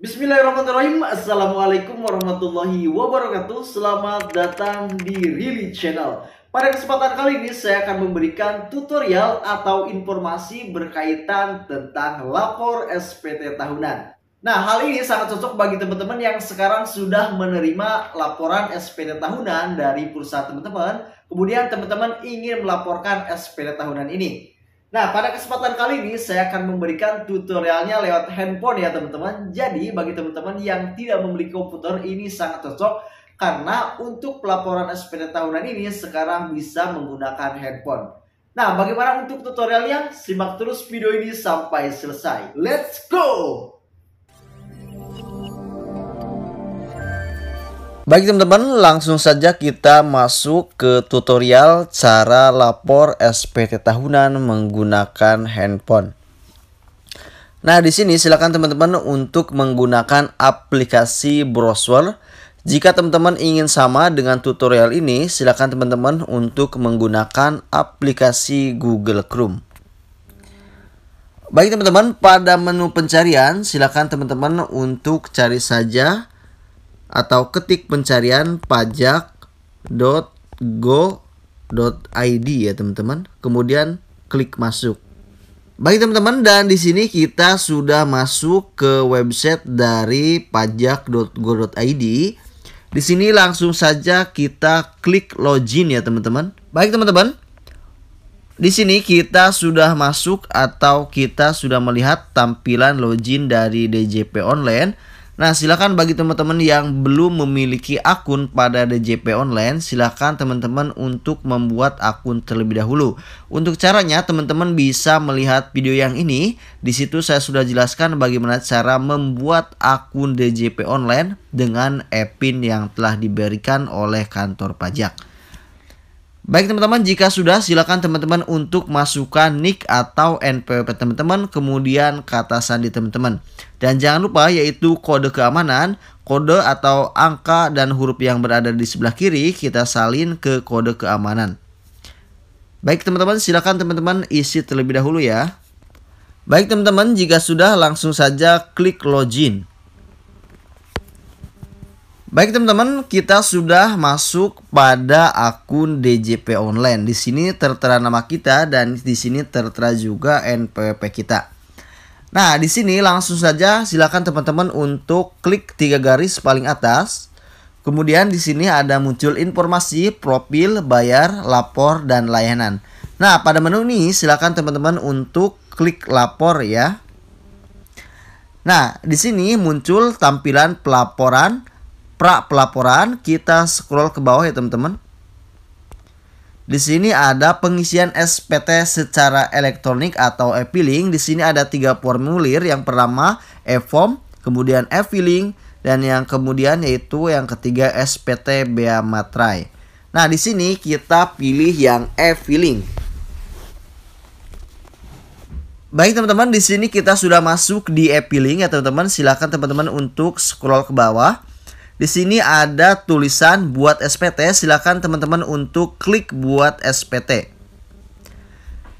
Bismillahirrahmanirrahim Assalamualaikum warahmatullahi wabarakatuh Selamat datang di Rili Channel Pada kesempatan kali ini saya akan memberikan tutorial atau informasi berkaitan tentang lapor SPT tahunan Nah hal ini sangat cocok bagi teman-teman yang sekarang sudah menerima laporan SPT tahunan dari perusahaan teman-teman Kemudian teman-teman ingin melaporkan SPT tahunan ini Nah, pada kesempatan kali ini saya akan memberikan tutorialnya lewat handphone ya teman-teman. Jadi, bagi teman-teman yang tidak memiliki komputer ini sangat cocok karena untuk pelaporan SPT tahunan ini sekarang bisa menggunakan handphone. Nah, bagaimana untuk tutorialnya? Simak terus video ini sampai selesai. Let's go! Baik teman-teman, langsung saja kita masuk ke tutorial cara lapor SPT tahunan menggunakan handphone. Nah, di sini silakan teman-teman untuk menggunakan aplikasi browser. Jika teman-teman ingin sama dengan tutorial ini, silakan teman-teman untuk menggunakan aplikasi Google Chrome. Baik teman-teman, pada menu pencarian silakan teman-teman untuk cari saja atau ketik pencarian pajak.go.id ya teman-teman. Kemudian klik masuk. Baik teman-teman dan di sini kita sudah masuk ke website dari pajak.go.id. Di sini langsung saja kita klik login ya teman-teman. Baik teman-teman. Di sini kita sudah masuk atau kita sudah melihat tampilan login dari DJP Online. Nah, silakan bagi teman-teman yang belum memiliki akun pada DJP Online, silakan teman-teman untuk membuat akun terlebih dahulu. Untuk caranya, teman-teman bisa melihat video yang ini. Di situ saya sudah jelaskan bagaimana cara membuat akun DJP Online dengan e-PIN yang telah diberikan oleh kantor pajak. Baik teman-teman, jika sudah silakan teman-teman untuk masukkan nick atau NPWP teman-teman, kemudian kata sandi teman-teman. Dan jangan lupa yaitu kode keamanan, kode atau angka dan huruf yang berada di sebelah kiri kita salin ke kode keamanan. Baik teman-teman, silakan teman-teman isi terlebih dahulu ya. Baik teman-teman, jika sudah langsung saja klik login. Baik teman-teman, kita sudah masuk pada akun DJP online. Di sini tertera nama kita dan di sini tertera juga NPWP kita. Nah, di sini langsung saja silakan teman-teman untuk klik tiga garis paling atas. Kemudian di sini ada muncul informasi, profil, bayar, lapor, dan layanan. Nah, pada menu ini silakan teman-teman untuk klik lapor ya. Nah, di sini muncul tampilan pelaporan, pra pelaporan kita scroll ke bawah ya teman-teman. Di sini ada pengisian SPT secara elektronik atau e-filing. Di sini ada tiga formulir. Yang pertama e-form, kemudian e-filing, dan yang kemudian yaitu yang ketiga SPT bea materai. Nah, di sini kita pilih yang e-filing. Baik teman-teman, di sini kita sudah masuk di e-filing ya teman-teman. Silakan teman-teman untuk scroll ke bawah. Di sini ada tulisan buat SPT, silakan teman-teman untuk klik buat SPT.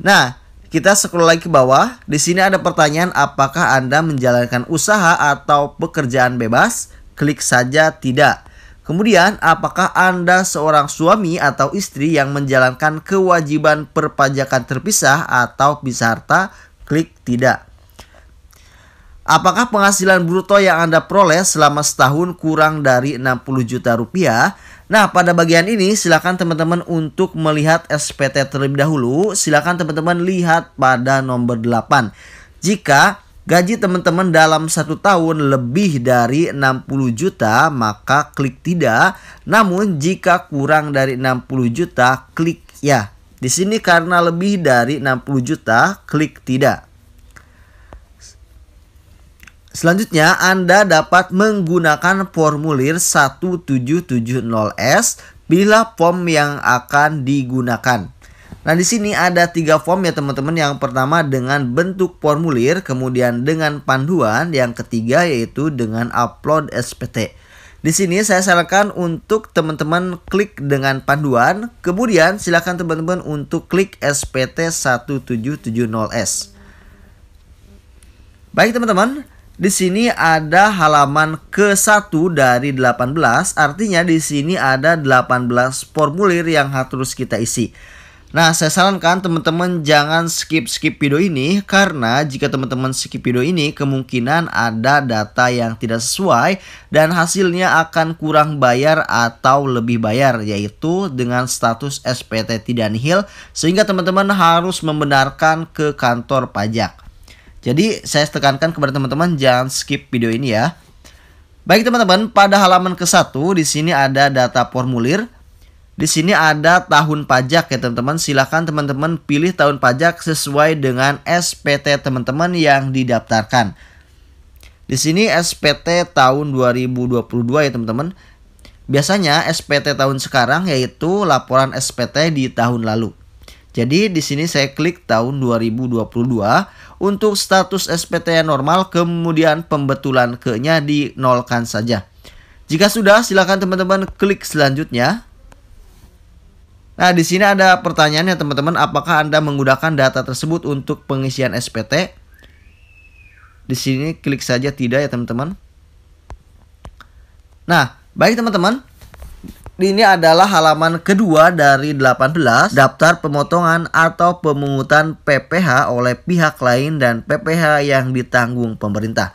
Nah, kita scroll lagi ke bawah. Di sini ada pertanyaan apakah Anda menjalankan usaha atau pekerjaan bebas? Klik saja tidak. Kemudian, apakah Anda seorang suami atau istri yang menjalankan kewajiban perpajakan terpisah atau pisarta? Klik tidak. Apakah penghasilan bruto yang Anda peroleh selama setahun kurang dari 60 juta rupiah? Nah, pada bagian ini silakan teman-teman untuk melihat SPT terlebih dahulu. Silakan teman-teman lihat pada nomor 8. Jika gaji teman-teman dalam satu tahun lebih dari 60 juta, maka klik tidak. Namun jika kurang dari 60 juta, klik ya. Di sini karena lebih dari 60 juta, klik tidak. Selanjutnya, Anda dapat menggunakan formulir 1770S, pilihlah form yang akan digunakan. Nah, di sini ada tiga form ya teman-teman. Yang pertama dengan bentuk formulir, kemudian dengan panduan, yang ketiga yaitu dengan upload SPT. Di sini saya sarankan untuk teman-teman klik dengan panduan, kemudian silakan teman-teman untuk klik SPT 1770S. Baik teman-teman, di sini ada halaman ke-1 dari 18, artinya di sini ada 18 formulir yang harus kita isi. Nah, saya sarankan teman-teman jangan skip-skip video ini karena jika teman-teman skip video ini kemungkinan ada data yang tidak sesuai dan hasilnya akan kurang bayar atau lebih bayar yaitu dengan status SPT tidak nihil sehingga teman-teman harus membenarkan ke kantor pajak. Jadi saya tekankan kepada teman-teman jangan skip video ini ya. Baik teman-teman, pada halaman ke-1 di sini ada data formulir. Di sini ada tahun pajak ya teman-teman. Silahkan teman-teman pilih tahun pajak sesuai dengan SPT teman-teman yang didaftarkan. Di sini SPT tahun 2022 ya teman-teman. Biasanya SPT tahun sekarang yaitu laporan SPT di tahun lalu. Jadi di sini saya klik tahun 2022 untuk status SPT normal kemudian pembetulan ke-nya dinolkan saja. Jika sudah, silakan teman-teman klik selanjutnya. Nah, di sini ada pertanyaannya teman-teman, apakah Anda menggunakan data tersebut untuk pengisian SPT? Di sini klik saja tidak ya teman-teman. Nah, baik teman-teman, ini adalah halaman kedua dari 18 daftar pemotongan atau pemungutan PPH oleh pihak lain dan PPH yang ditanggung pemerintah.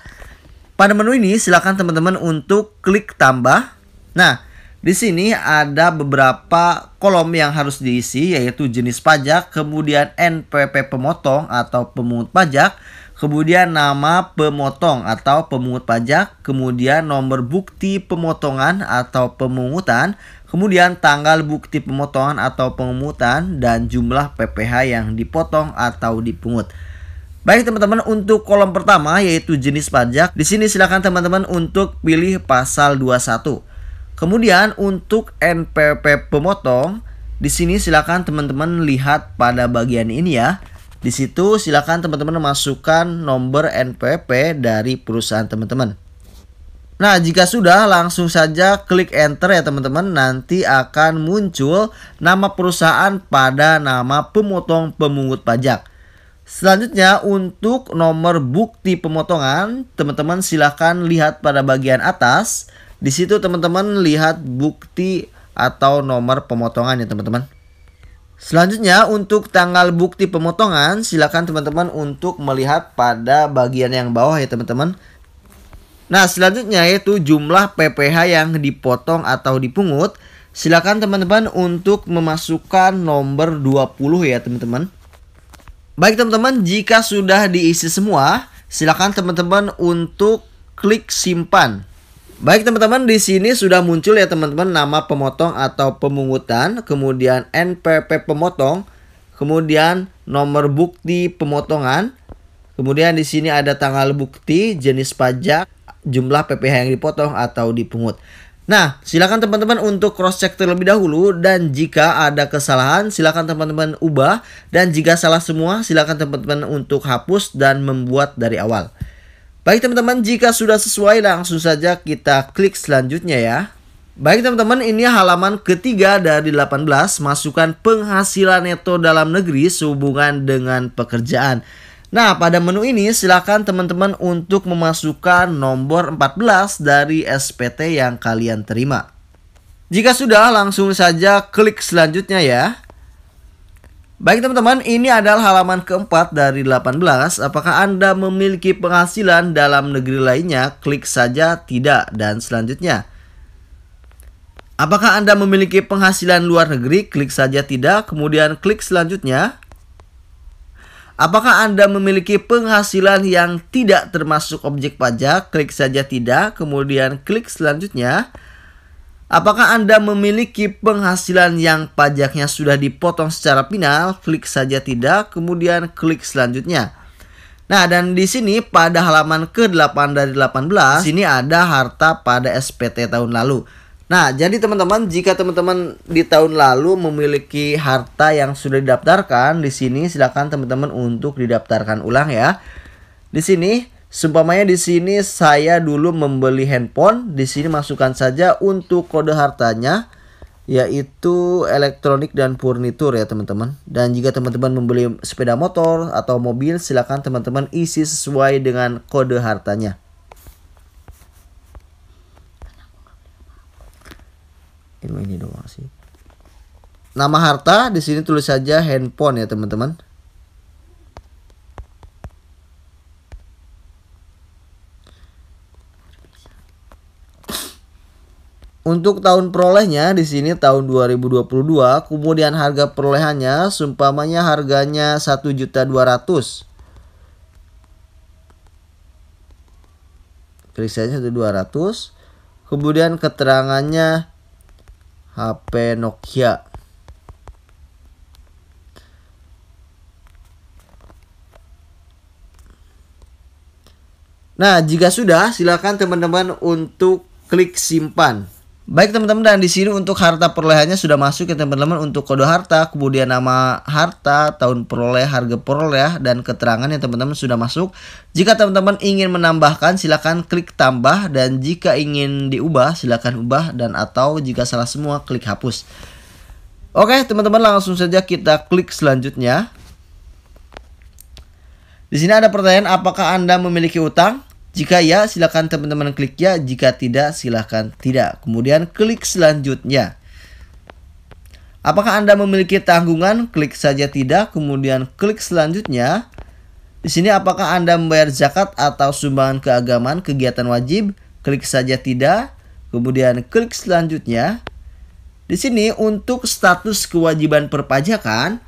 Pada menu ini silakan teman-teman untuk klik tambah. Nah, di sini ada beberapa kolom yang harus diisi yaitu jenis pajak, kemudian NPP pemotong atau pemungut pajak, kemudian nama pemotong atau pemungut pajak, kemudian nomor bukti pemotongan atau pemungutan, Kemudian tanggal bukti pemotongan atau pengemutan dan jumlah PPh yang dipotong atau dipungut. Baik teman-teman untuk kolom pertama yaitu jenis pajak. Di sini silakan teman-teman untuk pilih pasal 21. Kemudian untuk NPP pemotong, di sini silakan teman-teman lihat pada bagian ini ya. Di situ silakan teman-teman masukkan nomor NPP dari perusahaan teman-teman. Nah, jika sudah langsung saja klik enter ya teman-teman. Nanti akan muncul nama perusahaan pada nama pemotong pemungut pajak. Selanjutnya untuk nomor bukti pemotongan, teman-teman silahkan lihat pada bagian atas. Di situ teman-teman lihat bukti atau nomor pemotongan ya teman-teman. Selanjutnya untuk tanggal bukti pemotongan, silahkan teman-teman untuk melihat pada bagian yang bawah ya teman-teman. Nah, selanjutnya yaitu jumlah PPh yang dipotong atau dipungut. Silakan teman-teman untuk memasukkan nomor 20 ya, teman-teman. Baik, teman-teman, jika sudah diisi semua, silakan teman-teman untuk klik simpan. Baik teman-teman, di sini sudah muncul ya teman-teman nama pemotong atau pemungutan, kemudian NPP pemotong, kemudian nomor bukti pemotongan, kemudian di sini ada tanggal bukti, jenis pajak, jumlah PPh yang dipotong atau dipungut. Nah, silakan teman-teman untuk cross check terlebih dahulu dan jika ada kesalahan silakan teman-teman ubah dan jika salah semua silakan teman-teman untuk hapus dan membuat dari awal. Baik teman-teman, jika sudah sesuai langsung saja kita klik selanjutnya ya. Baik teman-teman, ini halaman ketiga dari 18, masukan penghasilan neto dalam negeri sehubungan dengan pekerjaan. Nah, pada menu ini silakan teman-teman untuk memasukkan nomor 14 dari SPT yang kalian terima. Jika sudah, langsung saja klik selanjutnya ya. Baik teman-teman, ini adalah halaman keempat dari 18. Apakah Anda memiliki penghasilan dalam negeri lainnya? Klik saja tidak dan selanjutnya. Apakah Anda memiliki penghasilan luar negeri? Klik saja tidak, kemudian klik selanjutnya. Apakah Anda memiliki penghasilan yang tidak termasuk objek pajak? Klik saja tidak, kemudian klik selanjutnya. Apakah Anda memiliki penghasilan yang pajaknya sudah dipotong secara final? Klik saja tidak, kemudian klik selanjutnya. Nah, dan di sini pada halaman ke-8 dari 18, sini ada harta pada SPT tahun lalu. Nah, jadi teman-teman, jika teman-teman di tahun lalu memiliki harta yang sudah didaftarkan, di sini silakan teman-teman untuk didaftarkan ulang ya. Di sini, seumpamanya di sini saya dulu membeli handphone, di sini masukkan saja untuk kode hartanya yaitu elektronik dan furnitur ya teman-teman. Dan jika teman-teman membeli sepeda motor atau mobil, silakan teman-teman isi sesuai dengan kode hartanya. cuma ini doang sih nama harta di sini tulis saja handphone ya teman-teman Untuk tahun perolehnya di sini tahun 2022, kemudian harga perolehannya seumpamanya harganya juta 1.200. dua 1.200. Kemudian keterangannya HP Nokia Nah, jika sudah, silakan teman-teman untuk klik simpan. Baik teman-teman dan di sini untuk harta perolehannya sudah masuk ya teman-teman untuk kode harta, kemudian nama harta, tahun peroleh, harga peroleh dan keterangan yang teman-teman sudah masuk. Jika teman-teman ingin menambahkan silakan klik tambah dan jika ingin diubah silakan ubah dan atau jika salah semua klik hapus. Oke, teman-teman langsung saja kita klik selanjutnya. Di sini ada pertanyaan apakah Anda memiliki utang? Jika ya, silakan teman-teman klik ya. Jika tidak, silakan tidak. Kemudian klik selanjutnya. Apakah Anda memiliki tanggungan? Klik saja tidak, kemudian klik selanjutnya. Di sini apakah Anda membayar zakat atau sumbangan keagamaan, kegiatan wajib? Klik saja tidak, kemudian klik selanjutnya. Di sini untuk status kewajiban perpajakan,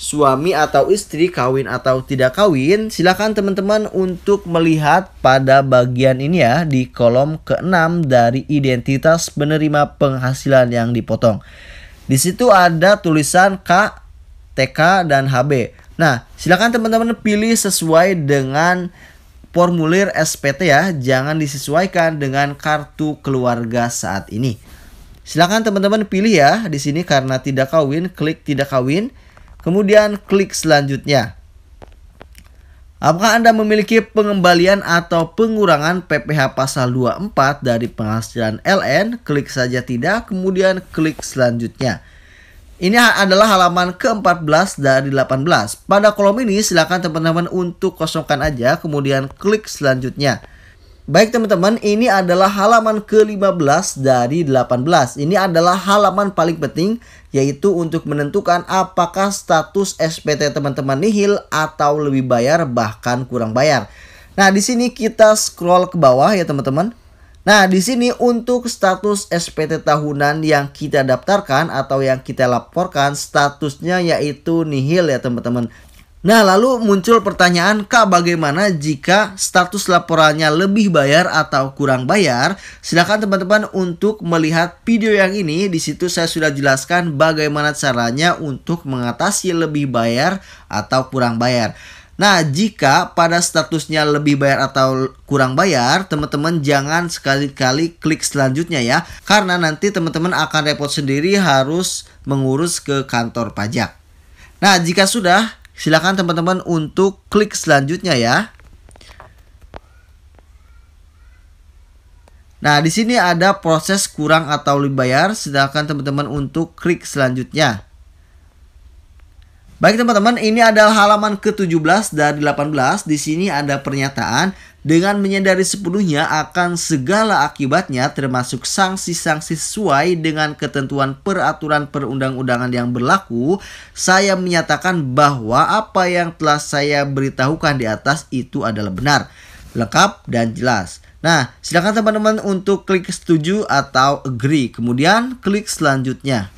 suami atau istri kawin atau tidak kawin, silakan teman-teman untuk melihat pada bagian ini ya di kolom keenam dari identitas penerima penghasilan yang dipotong. Di situ ada tulisan K, TK dan HB. Nah, silakan teman-teman pilih sesuai dengan formulir SPT ya, jangan disesuaikan dengan kartu keluarga saat ini. Silakan teman-teman pilih ya di sini karena tidak kawin, klik tidak kawin. Kemudian klik selanjutnya. Apakah Anda memiliki pengembalian atau pengurangan PPh pasal 24 dari penghasilan LN? Klik saja tidak, kemudian klik selanjutnya. Ini adalah halaman ke-14 dari 18. Pada kolom ini silakan teman-teman untuk kosongkan aja kemudian klik selanjutnya. Baik teman-teman, ini adalah halaman ke-15 dari 18. Ini adalah halaman paling penting yaitu untuk menentukan apakah status SPT teman-teman nihil atau lebih bayar bahkan kurang bayar. Nah, di sini kita scroll ke bawah ya teman-teman. Nah, di sini untuk status SPT tahunan yang kita daftarkan atau yang kita laporkan statusnya yaitu nihil ya teman-teman. Nah, lalu muncul pertanyaan, Kak, bagaimana jika status laporannya lebih bayar atau kurang bayar? Silahkan teman-teman untuk melihat video yang ini. Di situ saya sudah jelaskan bagaimana caranya untuk mengatasi lebih bayar atau kurang bayar. Nah, jika pada statusnya lebih bayar atau kurang bayar, teman-teman jangan sekali-kali klik selanjutnya ya, karena nanti teman-teman akan repot sendiri harus mengurus ke kantor pajak. Nah, jika sudah, silahkan teman-teman untuk klik selanjutnya ya. Nah, di sini ada proses kurang atau dibayar. silahkan teman-teman untuk klik selanjutnya. Baik teman-teman, ini adalah halaman ke-17 dari 18. Di sini ada pernyataan dengan menyadari sepenuhnya akan segala akibatnya termasuk sanksi-sanksi sesuai dengan ketentuan peraturan perundang-undangan yang berlaku, saya menyatakan bahwa apa yang telah saya beritahukan di atas itu adalah benar, lengkap dan jelas. Nah, silakan teman-teman untuk klik setuju atau agree, kemudian klik selanjutnya.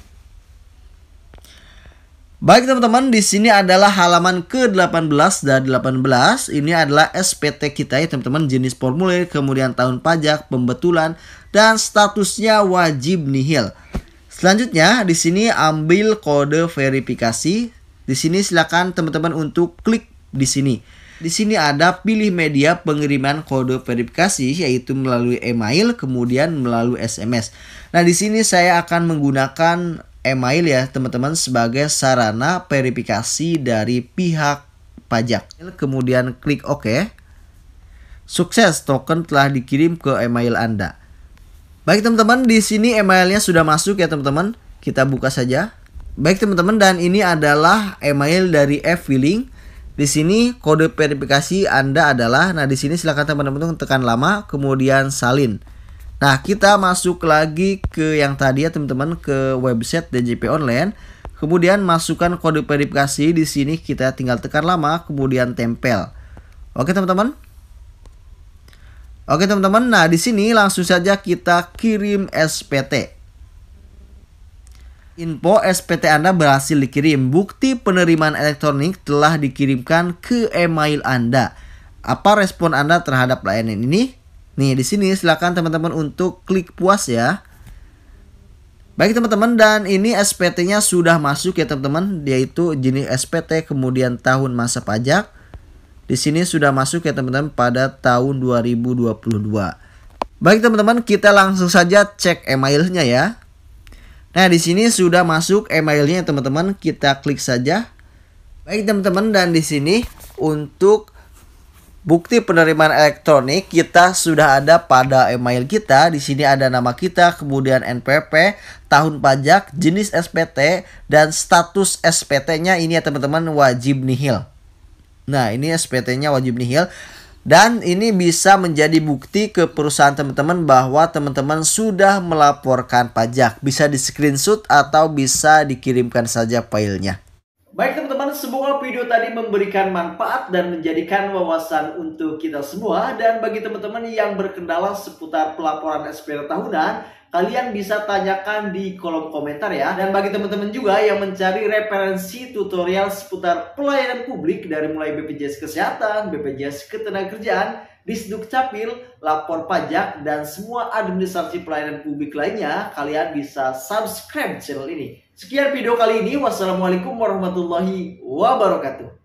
Baik teman-teman, di sini adalah halaman ke-18 dan 18. Ini adalah SPT kita ya teman-teman, jenis formulir, kemudian tahun pajak, pembetulan, dan statusnya wajib nihil. Selanjutnya, di sini ambil kode verifikasi. Di sini silakan teman-teman untuk klik di sini. Di sini ada pilih media pengiriman kode verifikasi yaitu melalui email kemudian melalui SMS. Nah, di sini saya akan menggunakan email ya teman-teman sebagai sarana verifikasi dari pihak pajak. Kemudian klik OK. Sukses, token telah dikirim ke email Anda. Baik teman-teman, di sini emailnya sudah masuk ya teman-teman. Kita buka saja. Baik teman-teman, dan ini adalah email dari f Di sini kode verifikasi Anda adalah, nah di sini silakan teman-teman tekan lama, kemudian salin. Nah, kita masuk lagi ke yang tadi ya teman-teman ke website DJP Online. Kemudian masukkan kode verifikasi di sini kita tinggal tekan lama kemudian tempel. Oke, teman-teman. Oke, teman-teman. Nah, di sini langsung saja kita kirim SPT. Info SPT Anda berhasil dikirim. Bukti penerimaan elektronik telah dikirimkan ke email Anda. Apa respon Anda terhadap layanan ini? Nih, di sini silakan teman-teman untuk klik puas ya. Baik teman-teman dan ini SPT-nya sudah masuk ya teman-teman, yaitu jenis SPT kemudian tahun masa pajak. Di sini sudah masuk ya teman-teman pada tahun 2022. Baik teman-teman, kita langsung saja cek emailnya ya. Nah, di sini sudah masuk emailnya teman-teman, kita klik saja. Baik teman-teman dan di sini untuk Bukti penerimaan elektronik kita sudah ada pada email kita. Di sini ada nama kita, kemudian NPP, tahun pajak, jenis SPT, dan status SPT-nya ini ya teman-teman wajib nihil. Nah, ini SPT-nya wajib nihil. Dan ini bisa menjadi bukti ke perusahaan teman-teman bahwa teman-teman sudah melaporkan pajak. Bisa di screenshot atau bisa dikirimkan saja filenya. Baik teman-teman, semoga video tadi memberikan manfaat dan menjadikan wawasan untuk kita semua. Dan bagi teman-teman yang berkendala seputar pelaporan SPR tahunan, kalian bisa tanyakan di kolom komentar ya. Dan bagi teman-teman juga yang mencari referensi tutorial seputar pelayanan publik dari mulai BPJS Kesehatan, BPJS Ketenagakerjaan, Disduk Capil, Lapor Pajak, dan semua administrasi pelayanan publik lainnya, kalian bisa subscribe channel ini. Sekian video kali ini. Wassalamualaikum warahmatullahi wabarakatuh.